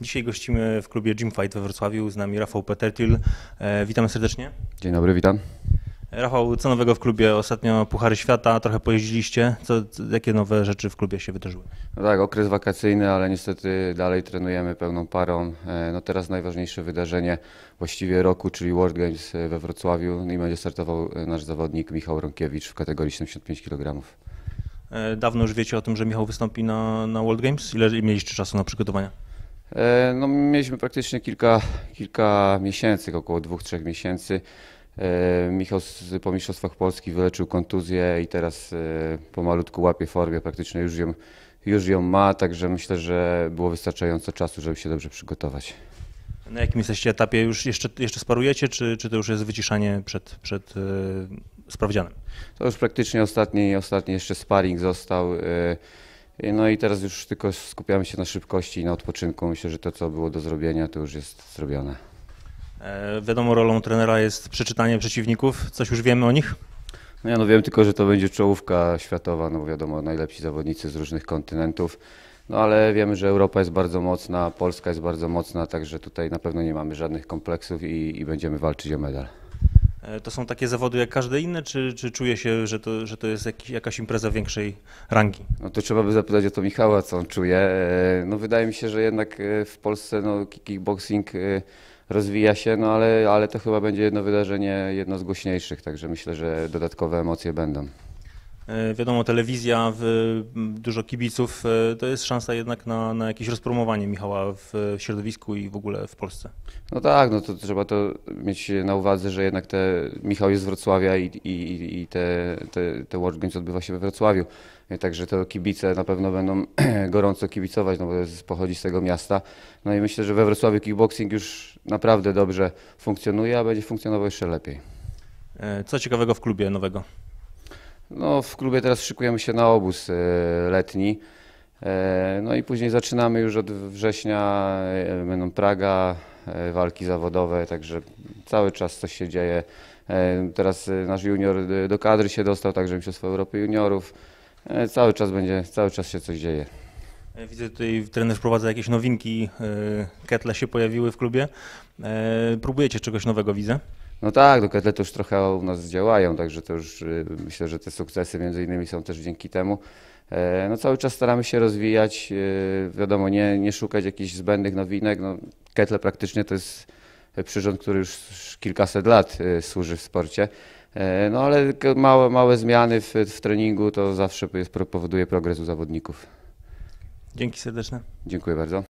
Dzisiaj gościmy w klubie Gym Fight we Wrocławiu, z nami Rafał Petertil. E, witamy serdecznie. Dzień dobry, witam. E, Rafał, co nowego w klubie? Ostatnio Puchary Świata, trochę pojeździliście. Co, jakie nowe rzeczy w klubie się wydarzyły? No tak, okres wakacyjny, ale niestety dalej trenujemy pełną parą. E, no teraz najważniejsze wydarzenie właściwie roku, czyli World Games we Wrocławiu no i będzie startował nasz zawodnik Michał Rąkiewicz w kategorii 75 kg. Dawno już wiecie o tym, że Michał wystąpi na, na World Games? Ile mieliście czasu na przygotowania? E, no, mieliśmy praktycznie kilka, kilka miesięcy, około dwóch, trzech miesięcy. E, Michał z, po Mistrzostwach Polski wyleczył kontuzję i teraz e, pomalutku łapie formę, praktycznie już ją, już ją ma, także myślę, że było wystarczająco czasu, żeby się dobrze przygotować. Na jakim jesteście etapie? Już jeszcze, jeszcze sparujecie, czy, czy to już jest wyciszanie przed, przed yy, sprawdzianem? To już praktycznie ostatni, ostatni jeszcze sparring został. Yy, no i teraz już tylko skupiamy się na szybkości i na odpoczynku. Myślę, że to, co było do zrobienia, to już jest zrobione. E, wiadomo, rolą trenera jest przeczytanie przeciwników. Coś już wiemy o nich? No ja no wiem tylko, że to będzie czołówka światowa, no bo wiadomo, najlepsi zawodnicy z różnych kontynentów. No ale wiemy, że Europa jest bardzo mocna, Polska jest bardzo mocna, także tutaj na pewno nie mamy żadnych kompleksów i, i będziemy walczyć o medal. E, to są takie zawody jak każde inne, czy, czy czuje się, że to, że to jest jakiś, jakaś impreza większej rangi? No to trzeba by zapytać o to Michała, co on czuje. E, no wydaje mi się, że jednak e, w Polsce no, kickboxing rozwija się, no ale, ale to chyba będzie jedno wydarzenie, jedno z głośniejszych, także myślę, że dodatkowe emocje będą. E, wiadomo, telewizja, dużo kibiców, e, to jest szansa jednak na, na jakieś rozpromowanie Michała w środowisku i w ogóle w Polsce. No tak, no to trzeba to mieć na uwadze, że jednak te, Michał jest z Wrocławia i, i, i te, te, te World Games odbywa się we Wrocławiu. E, także to kibice na pewno będą gorąco kibicować, no bo jest, pochodzi z tego miasta. No i myślę, że we Wrocławiu kickboxing już naprawdę dobrze funkcjonuje, a będzie funkcjonował jeszcze lepiej. Co ciekawego w klubie nowego? No, w klubie teraz szykujemy się na obóz e, letni. E, no i później zaczynamy już od września, e, będą Praga, walki zawodowe, także cały czas coś się dzieje. Teraz nasz junior do kadry się dostał, także Mistrzostwo Europy Juniorów. Cały czas będzie, cały czas się coś dzieje. Widzę tutaj trener wprowadza jakieś nowinki, ketle się pojawiły w klubie. Próbujecie czegoś nowego, widzę. No tak, do kotlety już trochę u nas działają, także to już y, myślę, że te sukcesy między innymi są też dzięki temu. E, no cały czas staramy się rozwijać, y, wiadomo, nie, nie szukać jakichś zbędnych nowinek. No, ketle praktycznie to jest przyrząd, który już kilkaset lat y, służy w sporcie. E, no ale małe, małe zmiany w, w treningu to zawsze jest, powoduje progres u zawodników. Dzięki serdeczne. Dziękuję bardzo.